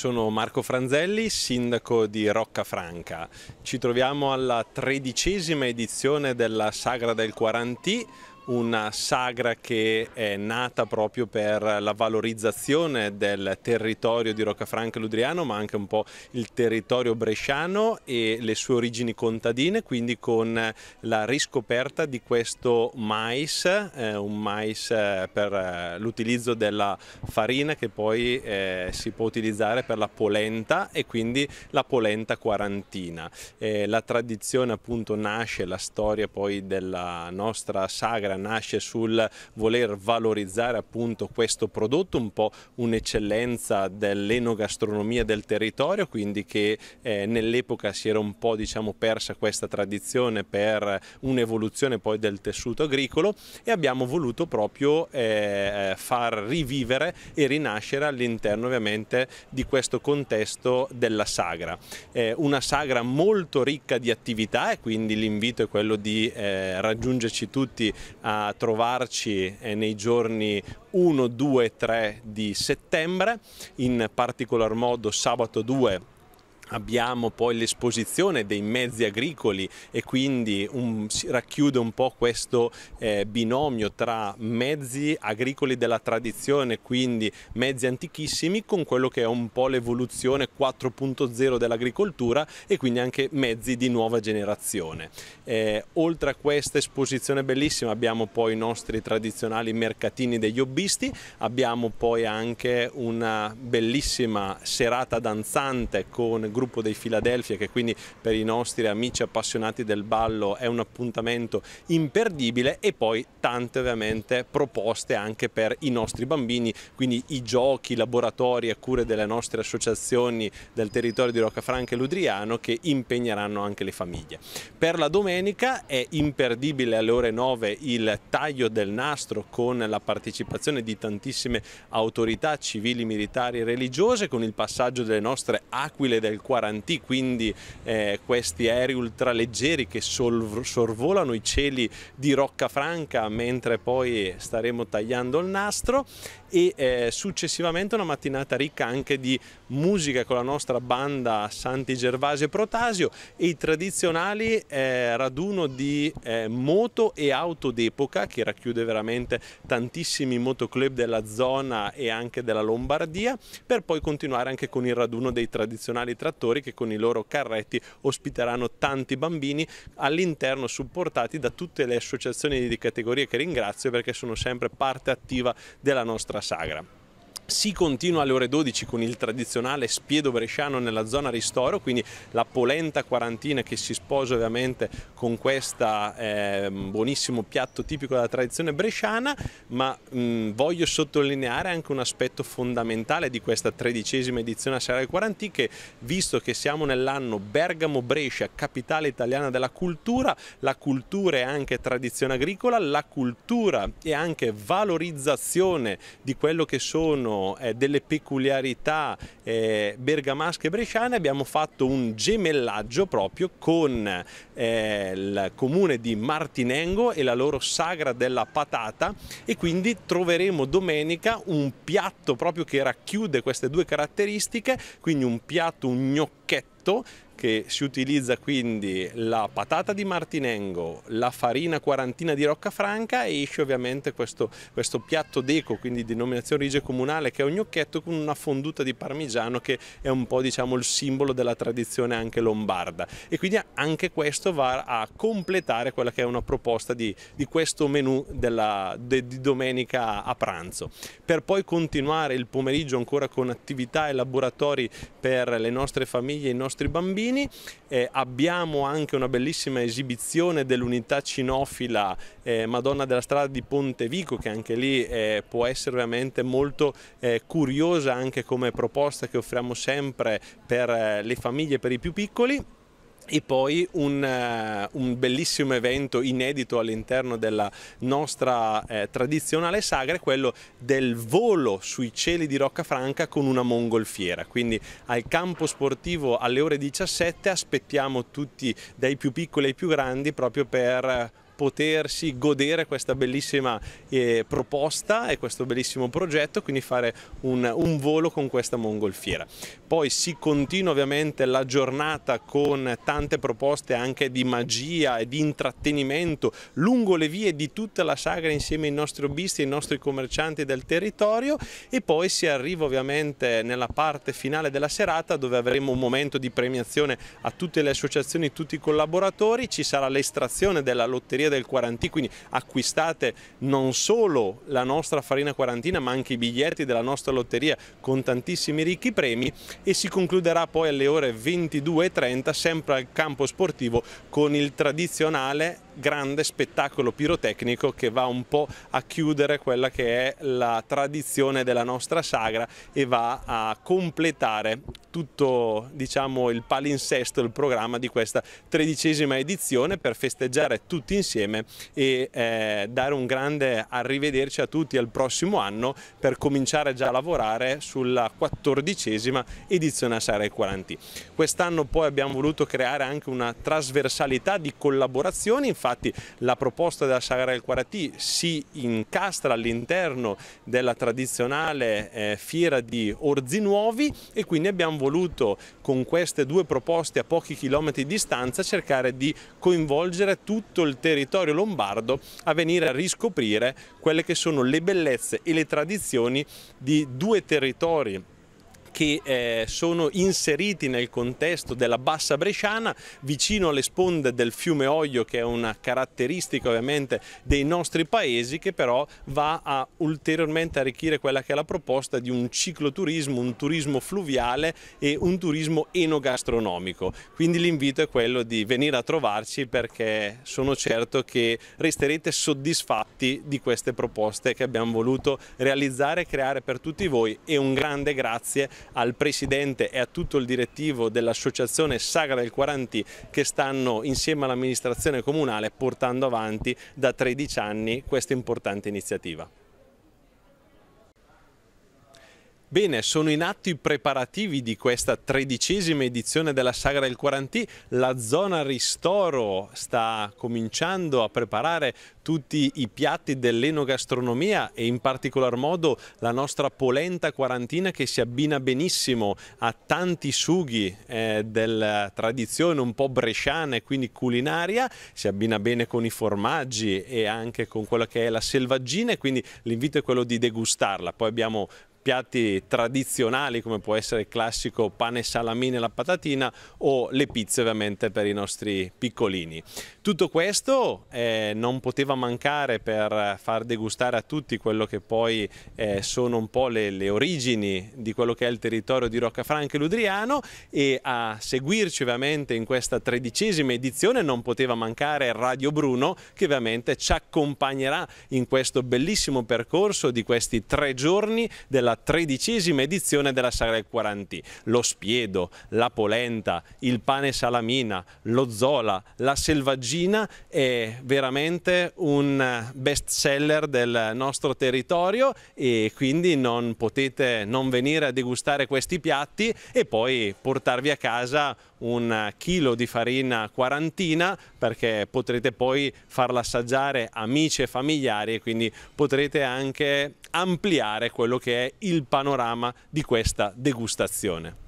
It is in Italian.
sono Marco Franzelli, sindaco di Roccafranca. Ci troviamo alla tredicesima edizione della Sagra del Quarantì, una sagra che è nata proprio per la valorizzazione del territorio di Roccafranca Ludriano ma anche un po' il territorio bresciano e le sue origini contadine quindi con la riscoperta di questo mais, eh, un mais eh, per eh, l'utilizzo della farina che poi eh, si può utilizzare per la polenta e quindi la polenta quarantina. Eh, la tradizione appunto nasce, la storia poi della nostra sagra nasce sul voler valorizzare appunto questo prodotto, un po' un'eccellenza dell'enogastronomia del territorio, quindi che eh, nell'epoca si era un po' diciamo, persa questa tradizione per un'evoluzione poi del tessuto agricolo e abbiamo voluto proprio eh, eh far rivivere e rinascere all'interno ovviamente di questo contesto della sagra. Eh, una sagra molto ricca di attività e quindi l'invito è quello di eh, raggiungerci tutti a trovarci eh, nei giorni 1, 2, 3 di settembre, in particolar modo sabato 2 Abbiamo poi l'esposizione dei mezzi agricoli e quindi un, si racchiude un po' questo eh, binomio tra mezzi agricoli della tradizione, quindi mezzi antichissimi, con quello che è un po' l'evoluzione 4.0 dell'agricoltura e quindi anche mezzi di nuova generazione. Eh, oltre a questa esposizione bellissima abbiamo poi i nostri tradizionali mercatini degli hobbisti, abbiamo poi anche una bellissima serata danzante con gruppi gruppo dei Philadelphia che quindi per i nostri amici appassionati del ballo è un appuntamento imperdibile e poi tante ovviamente proposte anche per i nostri bambini, quindi i giochi, laboratori a cure delle nostre associazioni del territorio di Roccafranca e Ludriano che impegneranno anche le famiglie. Per la domenica è imperdibile alle ore 9 il taglio del nastro con la partecipazione di tantissime autorità civili, militari e religiose con il passaggio delle nostre aquile del cuore a40, quindi eh, questi aerei ultraleggeri che sorvolano i cieli di Roccafranca mentre poi staremo tagliando il nastro e eh, successivamente una mattinata ricca anche di musica con la nostra banda Santi Gervasio e Protasio e i tradizionali eh, raduno di eh, moto e auto d'epoca che racchiude veramente tantissimi motoclub della zona e anche della Lombardia per poi continuare anche con il raduno dei tradizionali trattori che con i loro carretti ospiteranno tanti bambini all'interno supportati da tutte le associazioni di categoria che ringrazio perché sono sempre parte attiva della nostra sagra. Si continua alle ore 12 con il tradizionale spiedo bresciano nella zona ristoro, quindi la polenta quarantina che si sposa ovviamente con questo eh, buonissimo piatto tipico della tradizione bresciana, ma mh, voglio sottolineare anche un aspetto fondamentale di questa tredicesima edizione a Serra Quarantì che visto che siamo nell'anno Bergamo-Brescia, capitale italiana della cultura, la cultura è anche tradizione agricola, la cultura è anche valorizzazione di quello che sono condono delle peculiarità eh, bergamasche e bresciane abbiamo fatto un gemellaggio proprio con eh, il comune di Martinengo e la loro sagra della patata e quindi troveremo domenica un piatto proprio che racchiude queste due caratteristiche, quindi un piatto, un gnocchetto piatto che si utilizza quindi la patata di martinengo, la farina quarantina di Roccafranca e esce ovviamente questo, questo piatto d'eco, quindi denominazione origine comunale, che è un gnocchetto con una fonduta di parmigiano che è un po' diciamo il simbolo della tradizione anche lombarda. E quindi anche questo va a completare quella che è una proposta di, di questo menù della, de, di domenica a pranzo. Per poi continuare il pomeriggio ancora con attività e laboratori per le nostre famiglie, i nostri nostri bambini. Eh, abbiamo anche una bellissima esibizione dell'unità cinofila eh, Madonna della Strada di Ponte Vico, che anche lì eh, può essere veramente molto eh, curiosa anche come proposta che offriamo sempre per eh, le famiglie per i più piccoli e poi un, eh, un, bellissimo evento inedito all'interno della nostra eh, tradizionale sagra è quello del volo sui cieli di Roccafranca con una mongolfiera quindi al campo sportivo alle ore 17 aspettiamo tutti dai più piccoli ai più grandi proprio per eh, potersi godere questa bellissima eh, proposta e questo bellissimo progetto, quindi fare un, un volo con questa mongolfiera. Poi si continua ovviamente la giornata con tante proposte anche di magia e di intrattenimento lungo le vie di tutta la sagra insieme ai nostri hobbisti e ai nostri commercianti del territorio e poi si arriva ovviamente nella parte finale della serata dove avremo un momento di premiazione a tutte le associazioni, tutti i collaboratori, ci sarà l'estrazione della lotteria del Quarantino, quindi acquistate non solo la nostra farina quarantina ma anche i biglietti della nostra lotteria con tantissimi ricchi premi e si concluderà poi alle ore 22.30 sempre al campo sportivo con il tradizionale grande spettacolo pirotecnico che va un po' a chiudere quella che è la tradizione della nostra sagra e va a completare tutto diciamo, il palinsesto, il programma di questa tredicesima edizione per festeggiare tutti insieme e eh, dare un grande arrivederci a tutti al prossimo anno per cominciare già a lavorare sulla quattordicesima edizione a Sarai 40. Quest'anno poi abbiamo voluto creare anche una trasversalità di collaborazioni infatti la proposta della Sagara del Quaratì si incastra all'interno della tradizionale eh, fiera di Orzinuovi e quindi abbiamo voluto con queste due proposte a pochi chilometri di distanza cercare di coinvolgere tutto il territorio lombardo a venire a riscoprire quelle che sono le bellezze e le tradizioni di due territori che eh, sono inseriti nel contesto della bassa bresciana vicino alle sponde del fiume Oglio che è una caratteristica ovviamente dei nostri paesi che però va a ulteriormente arricchire quella che è la proposta di un cicloturismo, un turismo fluviale e un turismo enogastronomico. Quindi l'invito è quello di venire a trovarci perché sono certo che resterete soddisfatti di queste proposte che abbiamo voluto realizzare e creare per tutti voi e un grande grazie al presidente e a tutto il direttivo dell'associazione Sagra del Quarantì che stanno insieme all'amministrazione comunale portando avanti da 13 anni questa importante iniziativa. Bene, sono in atto i preparativi di questa tredicesima edizione della Sagra del Quarantì. La zona ristoro sta cominciando a preparare tutti i piatti dell'enogastronomia e in particolar modo la nostra polenta quarantina che si abbina benissimo a tanti sughi eh, della tradizione un po' bresciana e quindi culinaria, si abbina bene con i formaggi e anche con quella che è la selvaggina e quindi l'invito è quello di degustarla. Poi abbiamo piatti tradizionali come può essere il classico pane salamine e la patatina o le pizze ovviamente per i nostri piccolini. Tutto questo eh, non poteva mancare per far degustare a tutti quello che poi eh, sono un po' le, le, origini di quello che è il territorio di Roccafranca e Ludriano e a seguirci ovviamente in questa tredicesima edizione non poteva mancare Radio Bruno che ovviamente ci accompagnerà in questo bellissimo percorso di questi tre giorni della alla tredicesima edizione della Sagra del Quarantì. Lo spiedo, la polenta, il pane salamina, lo zola, la selvaggina è veramente un best seller del nostro territorio e quindi non potete non venire a degustare questi piatti e poi portarvi a casa un chilo di farina quarantina perché potrete poi farla assaggiare amici e familiari e quindi potrete anche ampliare quello che è il panorama di questa degustazione.